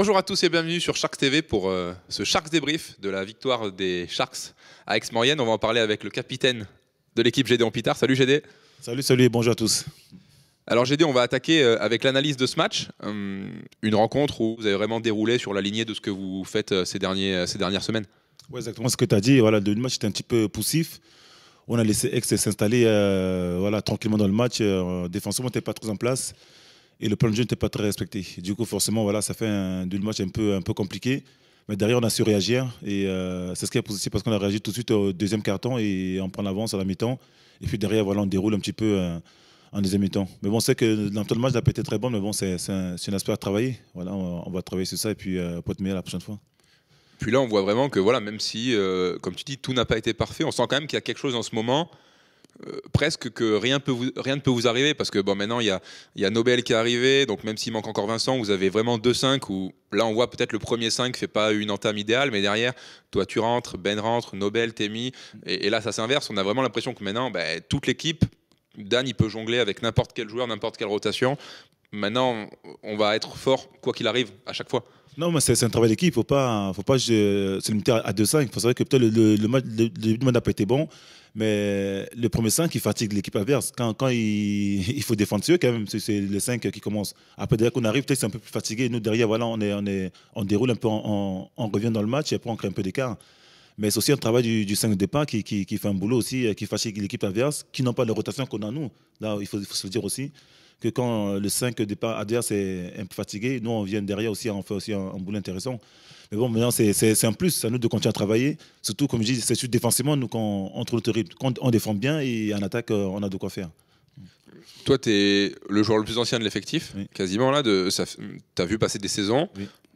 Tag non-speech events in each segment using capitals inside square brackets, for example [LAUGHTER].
Bonjour à tous et bienvenue sur Sharks TV pour euh, ce Sharks débrief de la victoire des Sharks à Aix-Maurienne. On va en parler avec le capitaine de l'équipe GD en Pitard. Salut GD. Salut, salut et bonjour à tous. Alors GD, on va attaquer euh, avec l'analyse de ce match. Euh, une rencontre où vous avez vraiment déroulé sur la lignée de ce que vous faites ces, derniers, ces dernières semaines. Oui, exactement ce que tu as dit. Voilà, le match était un petit peu poussif. On a laissé Aix s'installer voilà, tranquillement dans le match. Euh, défensivement, on n'était pas trop en place et le plan de jeu n'était pas très respecté. Du coup, forcément, voilà, ça fait un duel match un peu, un peu compliqué. Mais derrière, on a su réagir et euh, c'est ce qui est positif parce qu'on a réagi tout de suite au deuxième carton et on prend l'avance à la mi-temps. Et puis derrière, voilà, on déroule un petit peu euh, en deuxième mi-temps. Mais bon, c'est que dans tout le match, la été très bonne, mais bon, c'est un, aspect à travailler. Voilà, on, va travailler sur ça et puis euh, pour être meilleur la prochaine fois. Puis là, on voit vraiment que voilà, même si, euh, comme tu dis, tout n'a pas été parfait, on sent quand même qu'il y a quelque chose en ce moment euh, presque que rien, ne peut vous arriver parce que bon, maintenant il y a, y Nobel qui est arrivé, donc même s'il manque encore Vincent, vous avez vraiment deux 5 où là on voit peut-être le premier 5 fait pas une entame idéale, mais derrière, toi tu rentres, Ben rentre, Nobel, t'es et, et là ça s'inverse. On a vraiment l'impression que maintenant ben, toute l'équipe, Dan il peut jongler avec n'importe quel joueur, n'importe quelle rotation. Maintenant on va être fort quoi qu'il arrive à chaque fois. Non, mais c'est un travail d'équipe. Faut pas, faut pas se limiter à deux cinq. Il faut savoir que peut-être le, match, début du match n'a pas été bon, mais le premier 5 il fatigue l'équipe adverse. Quand, [LAUGHS] il, faut défendre sur eux, quand même, c'est les 5 qui commencent. Après, dès qu'on arrive, peut-être c'est un peu plus fatigué. Nous, derrière, voilà, on, est, on, est, on déroule un peu, on revient dans le match et après, on crée un peu d'écart. Mais c'est aussi un travail du, 5 départ qui, qui, fait un boulot aussi, euh, qui fâche l'équipe adverse, qui n'ont pas la rotation qu'on a nous. Là, il faut, se dire aussi que quand le 5 départ adverse est un peu fatigué, nous, on vient derrière aussi, on fait aussi un, boulot intéressant. Mais bon, maintenant, c'est un plus. ça à nous de continuer à travailler. Surtout, comme je dis, c'est sur défensivement, nous, quand on, trouve Quand on défend bien et en attaque, euh, on a de quoi faire. Toi, tu es le joueur le plus ancien de l'effectif, quasiment là. Tu as vu passer des saisons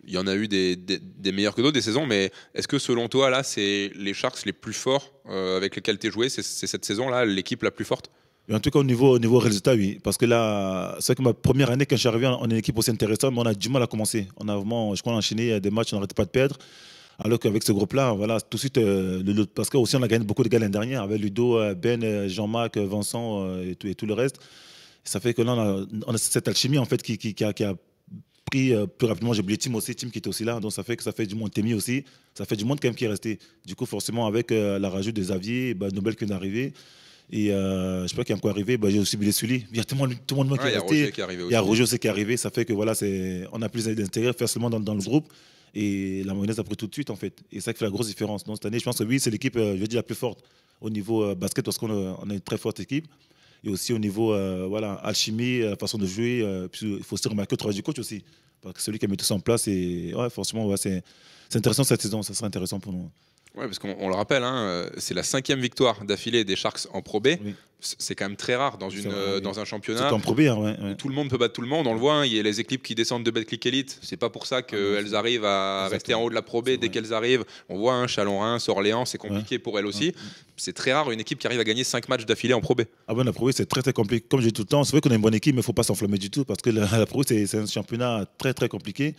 il y en a eu des, meilleurs que d'autres, des saisons, mais est-ce que selon toi, là, c'est les Sharks les plus forts euh, avec lesquels tu es joué C'est cette saison-là, l'équipe la plus forte en tout cas, au niveau, au niveau résultat, oui. Parce que là, c'est que ma première année, quand je suis arrivé en une équipe aussi intéressante, mais on a du mal à commencer. On a vraiment, je crois, enchaîné euh, des matchs, on n'arrêtait pas de perdre. Alors qu'avec ce groupe-là, voilà, tout de suite, euh, parce que aussi on a gagné beaucoup de gars l'année dernière avec Ludo, Ben, Jean-Marc, Vincent et, tout, et tout le reste. Ça fait que là, on a, cette alchimie en fait qui, qui a pris euh, plus rapidement. J'ai oublié Tim aussi, Tim qui était aussi là. Donc ça fait que ça fait du monde. Temi aussi, ça fait du monde quand même qui est resté. Du coup, forcément, avec euh, la rajoute de Xavier, bah, Nobel qui est arrivé. Et euh, je sais pas qui est encore arrivé. Bah, j'ai aussi oublié Sully. Il y a tout le monde qui est resté. Il y a Roger aussi qui est arrivé. Ça fait que voilà, c'est on a plus d'intérêt faire dans, le groupe. Et la mayonnaise a pris tout de suite en fait. Et ça qui fait la grosse différence. Donc cette année, je pense que oui, c'est l'équipe, euh, je dis la plus forte au niveau basket parce qu'on est a une très forte équipe. Et aussi au niveau euh, voilà, alchimie, euh, façon de jouer. Euh, il faut aussi remarquer le travail du coach aussi. Parce que celui qui a mis tout ça en place, et, forcément, c'est intéressant cette saison. Ça sera intéressant pour nous. Ouais, parce qu'on le rappelle, hein, euh, c'est la cinquième victoire d'affilée des Sharks en Pro B. C'est quand même très rare dans, une, euh, dans un championnat. en Pro B, hein, Tout le monde peut battre tout le monde. On le voit, hein, il y a les équipes qui descendent de Betclic Elite. C'est pas pour ça ah qu'elles arrivent à rester en haut de la Pro B dès qu'elles arrivent. On voit un Chalon-Reims, Orléans, c'est compliqué pour elles aussi. C'est très rare une équipe qui arrive à gagner 5 matchs d'affilée en Pro B. Ah ben la Pro B, c'est très très compliqué. Comme je dis tout le temps, c'est vrai qu'on est une bonne équipe, mais il ne faut pas s'enflammer du tout parce que la, [LAUGHS] la Pro B, c'est un championnat très très compliqué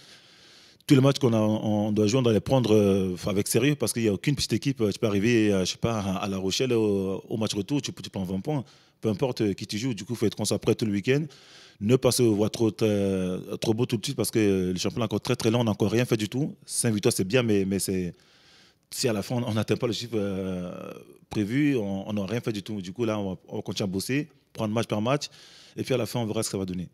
tous les matchs qu'on on doit jouer, on doit les prendre euh, avec sérieux parce qu'il n'y a aucune petite équipe. Euh, tu peux arriver, euh, je sais pas, à La Rochelle au, match retour, tu, tu prends 20 points. Peu importe qui tu joues, du coup, il faut être concentré tout le week-end. Ne pas se voir trop, trop beau tout de suite parce que le championnat est encore très très long, on n'a encore rien fait du tout. 5 victoires, c'est bien, mais, mais c'est si à la fin on n'atteint pas le chiffre prévu, on n'a rien fait du tout. Du coup, là, on va, on va, à bosser, prendre match par match, et puis à la fin, on verra ce que ça va donner.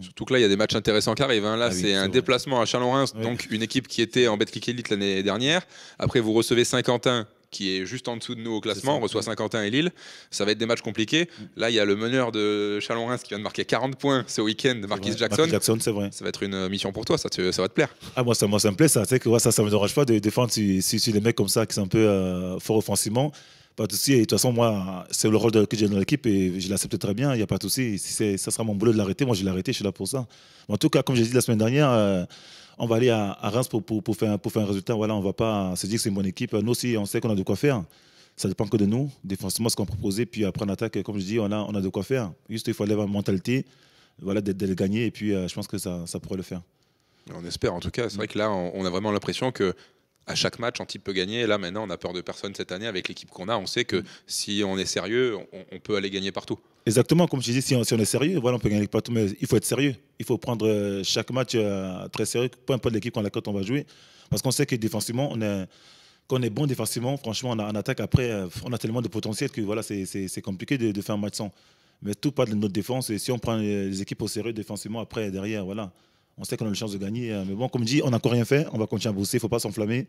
Mm. Surtout que là, il y a des matchs intéressants qui arrivent. Hein. Là, ah c'est un déplacement à Chalon-Reims, donc une équipe qui était en Betclic Elite l'année dernière. Après, vous recevez Saint-Quentin, qui est juste en dessous de nous au classement. On reçoit mm. Saint-Quentin et Lille. Ça va être des matchs compliqués. Mm. Là, il y a le meneur de Chalon-Reims qui vient de marquer 40 points ce week-end, Marquis Jackson. Jackson, c'est vrai. Ça va être une mission pour toi, ça, ça va te plaire. Ah, moi, ça, moi, ça me plaît, ça. que ça, ça me dérange pas de défendre si, les mecs comme ça qui sont un peu fort euh, forts offensivement. Pas de souci. Et de toute façon, moi, c'est le rôle que j'ai dans l'équipe et je l'accepte très bien. Il n'y a pas de souci. Si ça sera mon boulot de l'arrêter, moi, je l'ai arrêté, Je suis là pour ça. en tout cas, comme j'ai dit la semaine dernière, euh, on va aller à, Reims pour, pour, pour, faire, pour faire un résultat. Voilà, on ne va pas se dire que c'est une bonne équipe. Nous aussi, on sait qu'on a de quoi faire. Ça dépend que de nous. Défensivement, ce qu'on proposait. Puis après, en attaque, comme je dis, on a, on a de quoi faire. Juste, il faut aller la mentalité voilà, de, le gagner. Et puis, euh, je pense que ça, ça pourrait le faire. On espère en tout cas. C'est vrai que là, on a vraiment l'impression que à chaque match, un type peut gagner. Et là, maintenant, on a peur de personne cette année. Avec l'équipe qu'on a, on sait que si on est sérieux, on, peut aller gagner partout. Exactement, comme tu dis, si on, est sérieux, voilà, on peut gagner partout, mais il faut être sérieux. Il faut prendre euh, chaque match euh, très sérieux, peu importe l'équipe contre laquelle on va jouer. Parce qu'on sait que défensivement, on est, est bon défensivement, franchement, on, a, attaque après, euh, on a tellement de potentiel que voilà, c'est compliqué de, de, faire un match sans. Mais tout part de notre défense. Et si on prend les équipes au sérieux défensivement, après, derrière, voilà on sait qu'on a une chance de gagner. Hein. Mais bon, comme dit, on n'a encore rien fait. On va continuer à bosser. Il ne faut pas s'enflammer.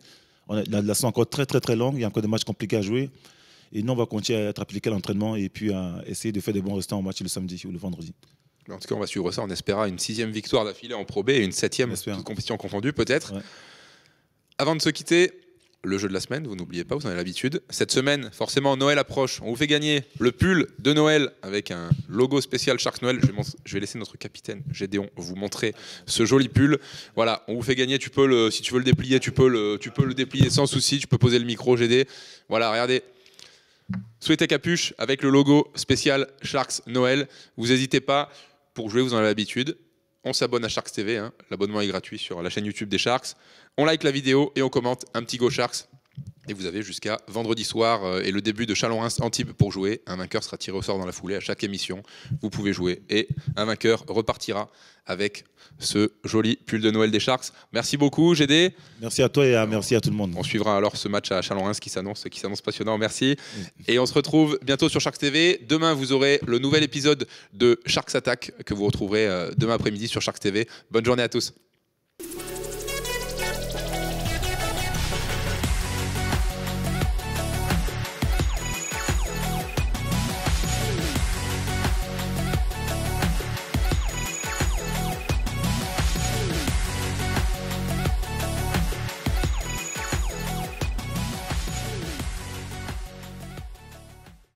la, saison est encore très, très, très longue. Il y a encore des matchs compliqués à jouer. Et nous, on va continuer à être appliqués à l'entraînement et puis à essayer de faire des bons restants en match le samedi ou le vendredi. En tout cas, on va suivre ça. On espéra une sixième victoire d'affilée en Pro B et une septième, toutes compétitions confondues, peut-être. Avant de se quitter, le jeu de la semaine, vous n'oubliez pas, vous en avez l'habitude. Cette semaine, forcément, Noël approche. On vous fait gagner le pull de Noël avec un logo spécial Sharks Noël. Je vais, laisser notre capitaine Gédéon vous montrer ce joli pull. Voilà, on vous fait gagner. Tu peux si tu veux le déplier, tu peux le, tu peux le déplier sans souci. Tu peux poser le micro, GD. Voilà, regardez. Souhaitez capuche avec le logo spécial Sharks Noël. Vous n'hésitez pas. Pour jouer, vous en avez l'habitude on s'abonne à Sharks TV. Hein. L'abonnement est gratuit sur la chaîne YouTube des Sharks. On like la vidéo et on commente un petit Go Sharks. Et vous avez jusqu'à vendredi soir euh, et le début de chalon en Antibes pour jouer. Un vainqueur sera tiré au sort dans la foulée à chaque émission. Vous pouvez jouer et un vainqueur repartira avec ce joli pull de Noël des Sharks. Merci beaucoup, GD. Merci à toi et merci à tout le monde. On suivra alors ce match à chalon 1 qui s'annonce qui s'annonce passionnant. Merci. Et on se retrouve bientôt sur Sharks TV. Demain, vous aurez le nouvel épisode de Sharks Attack que vous retrouverez euh, demain après-midi sur Sharks TV. Bonne journée à tous.